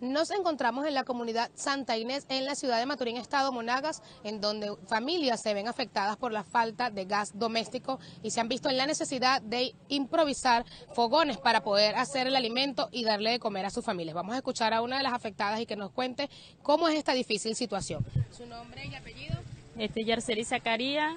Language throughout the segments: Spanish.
Nos encontramos en la comunidad Santa Inés, en la ciudad de Maturín, Estado Monagas, en donde familias se ven afectadas por la falta de gas doméstico y se han visto en la necesidad de improvisar fogones para poder hacer el alimento y darle de comer a sus familias. Vamos a escuchar a una de las afectadas y que nos cuente cómo es esta difícil situación. ¿Su nombre y apellido? Este Yarceli Zacarías,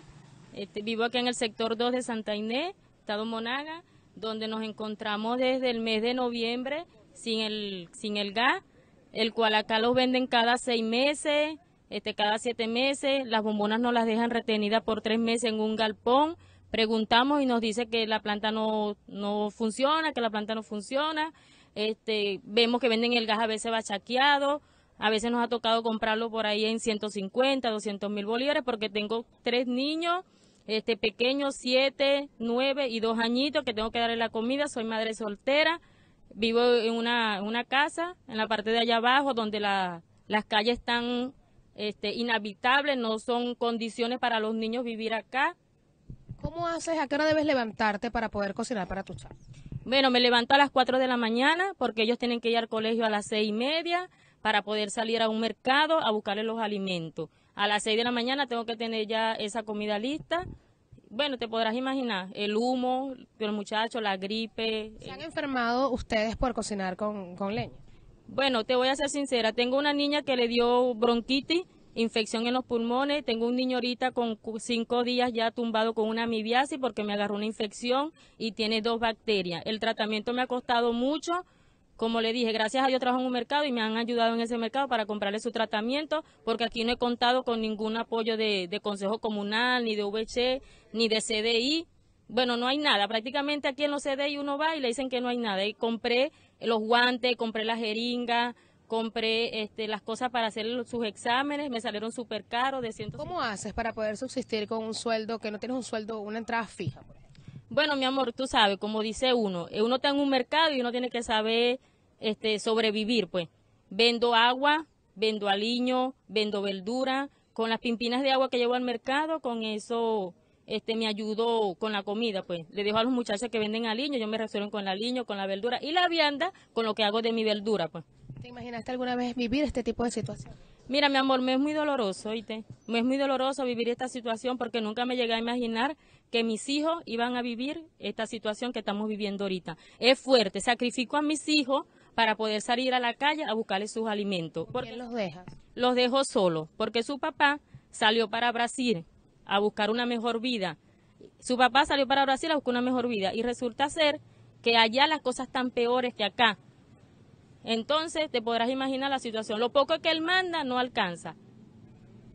este, vivo aquí en el sector 2 de Santa Inés, Estado Monagas, donde nos encontramos desde el mes de noviembre sin el, sin el gas, el cual acá los venden cada seis meses, este, cada siete meses, las bombonas no las dejan retenidas por tres meses en un galpón, preguntamos y nos dice que la planta no, no funciona, que la planta no funciona, este, vemos que venden el gas a veces bachaqueado, a veces nos ha tocado comprarlo por ahí en 150, 200 mil bolívares, porque tengo tres niños, este, pequeños, siete, nueve y dos añitos, que tengo que darle la comida, soy madre soltera, Vivo en una, casa, en la parte de allá abajo, donde las calles están este, inhabitables, no son condiciones para los niños vivir acá. ¿Cómo haces? ¿A qué hora debes levantarte para poder cocinar para tu chat? Bueno, me levanto a las 4 de la mañana porque ellos tienen que ir al colegio a las seis y media para poder salir a un mercado a buscarle los alimentos. A las 6 de la mañana tengo que tener ya esa comida lista bueno, te podrás imaginar, el humo, el muchacho, la gripe. ¿Se han enfermado ustedes por cocinar con, con leña? Bueno, te voy a ser sincera, tengo una niña que le dio bronquitis, infección en los pulmones, tengo un niño ahorita con cinco días ya tumbado con una amibiasis porque me agarró una infección y tiene dos bacterias. El tratamiento me ha costado mucho como le dije, gracias a Dios trabajo en un mercado y me han ayudado en ese mercado para comprarle su tratamiento, porque aquí no he contado con ningún apoyo de, Consejo Comunal, ni de VC, ni de CDI. Bueno, no hay nada. Prácticamente aquí en los CDI uno va y le dicen que no hay nada. Y compré los guantes, compré la jeringa, compré este, las cosas para hacer sus exámenes, me salieron súper caros de ¿Cómo haces para poder subsistir con un sueldo que no tienes un sueldo, una entrada fija? Bueno, mi amor, tú sabes, como dice uno, eh, uno está en un mercado y uno tiene que saber este, sobrevivir, pues. Vendo agua, vendo aliño, vendo verdura, con las pimpinas de agua que llevo al mercado, con eso este, me ayudó con la comida, pues. Le dejo a los muchachos que venden aliño, yo me resuelvo con el aliño, con la verdura y la vianda, con lo que hago de mi verdura, pues. ¿Te imaginaste alguna vez vivir este tipo de situación? Mira, mi amor, me es muy doloroso, oíste. Me es muy doloroso vivir esta situación porque nunca me llegué a imaginar que mis hijos iban a vivir esta situación que estamos viviendo ahorita. Es fuerte, sacrifico a mis hijos para poder salir a la calle a buscarles sus alimentos. ¿Por qué los dejas? Los dejo solos, porque su papá salió para Brasil a buscar una mejor vida. Su papá salió para Brasil a buscar una mejor vida y resulta ser que allá las cosas están peores que acá. Entonces te podrás imaginar la situación. Lo poco que él manda no alcanza.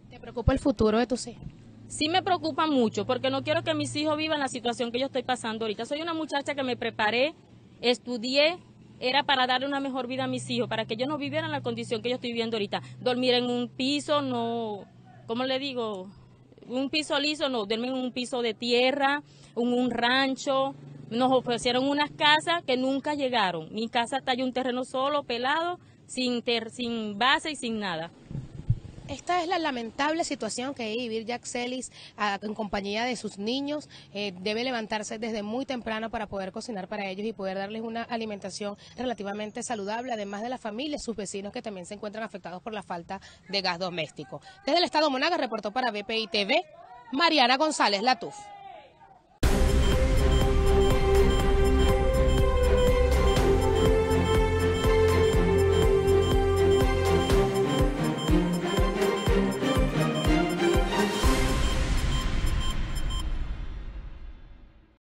¿Te preocupa el futuro de tus hijos? Sí me preocupa mucho porque no quiero que mis hijos vivan la situación que yo estoy pasando ahorita. Soy una muchacha que me preparé, estudié, era para darle una mejor vida a mis hijos, para que ellos no vivieran la condición que yo estoy viviendo ahorita. Dormir en un piso, no, ¿cómo le digo? Un piso liso, no, dormir en un piso de tierra, en un rancho, nos ofrecieron unas casas que nunca llegaron. Mi casa está en un terreno solo, pelado, sin, ter, sin base y sin nada. Esta es la lamentable situación que vivir Jack Celis ah, en compañía de sus niños. Eh, debe levantarse desde muy temprano para poder cocinar para ellos y poder darles una alimentación relativamente saludable, además de la familia, sus vecinos que también se encuentran afectados por la falta de gas doméstico. Desde el Estado Monagas reportó para BPI TV Mariana González Latuf.